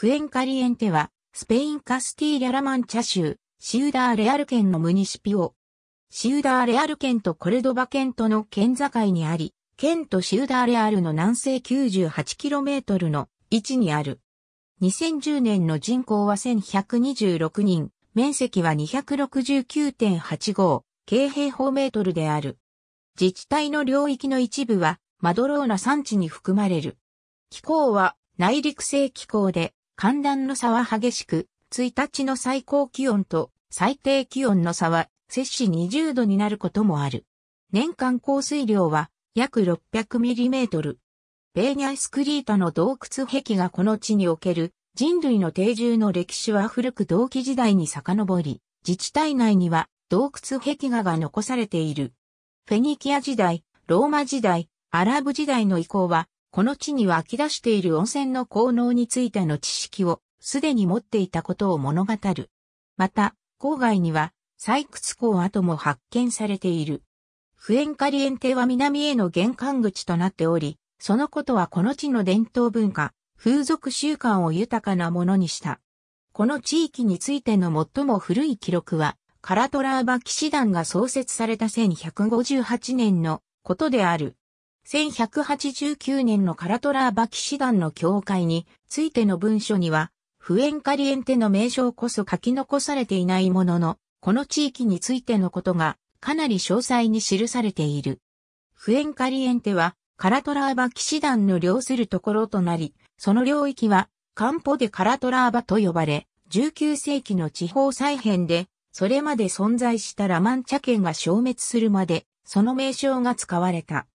フエンカリエンテは、スペインカスティーリャラマンチャ州、シウダーレアル県のムニシピオ。シウダーレアル県とコルドバ県との県境にあり、県とシウダーレアルの南西 98km の位置にある。2010年の人口は1126人、面積は269.85京平方メートルである。自治体の領域の一部はマドローナ山地に含まれる。気候は内陸性気候で寒暖の差は激しく、1日の最高気温と最低気温の差は、摂氏20度になることもある。年間降水量は約 600mm。ベーニャイスクリータの洞窟壁がこの地における人類の定住の歴史は古く同期時代に遡り、自治体内には洞窟壁画が残されている。フェニキア時代、ローマ時代、アラブ時代の以降はこの地に湧き出している温泉の効能についての知識をすでに持っていたことを物語る。また、郊外には採掘港跡も発見されている。フエンカリエンテは南への玄関口となっており、そのことはこの地の伝統文化、風俗習慣を豊かなものにした。この地域についての最も古い記録は、カラトラーバ騎士団が創設された1158年のことである。1189年のカラトラーバ騎士団の教会についての文書には、フエンカリエンテの名称こそ書き残されていないものの、この地域についてのことがかなり詳細に記されている。フエンカリエンテはカラトラーバ騎士団の領するところとなり、その領域はカンポでカラトラーバと呼ばれ、19世紀の地方再編で、それまで存在したラマンチャ県が消滅するまで、その名称が使われた。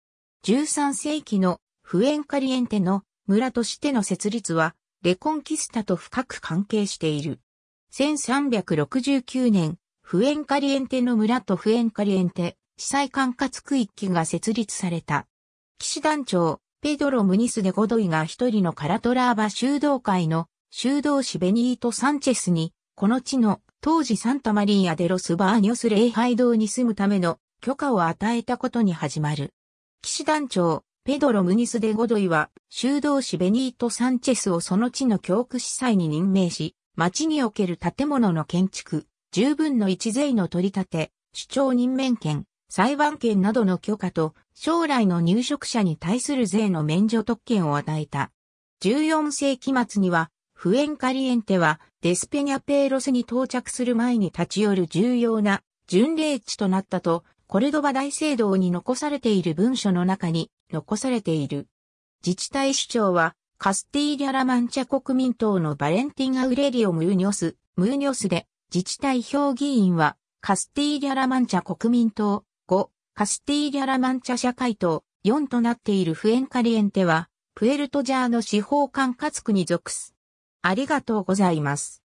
13世紀のフエンカリエンテの村としての設立は、レコンキスタと深く関係している。1369年、フエンカリエンテの村とフエンカリエンテ、司祭管轄区域が設立された。騎士団長、ペドロ・ムニスデ・ゴドイが一人のカラトラーバ修道会の修道士ベニート・サンチェスに、この地の当時サンタマリーア・デロス・バーニョス礼拝堂に住むための許可を与えたことに始まる。騎士団長、ペドロ・ムニス・デ・ゴドイは、修道士ベニート・サンチェスをその地の教区司祭に任命し、町における建物の建築、十分の一税の取り立て、主張任免権、裁判権などの許可と、将来の入植者に対する税の免除特権を与えた。14世紀末には、フエンカリエンテは、デスペニャペーロスに到着する前に立ち寄る重要な巡礼地となったと、コルドバ大聖堂に残されている文書の中に残されている。自治体首長は、カスティーリャ・ラ・マンチャ国民党のバレンティン・アウレリオ・ムーニョス、ムーニョスで、自治体評議員は、カスティーリャ・ラ・マンチャ国民党、5、カスティーリャ・ラ・マンチャ社会党、4となっているフエンカリエンテは、プエルトジャーの司法管轄区に属す。ありがとうございます。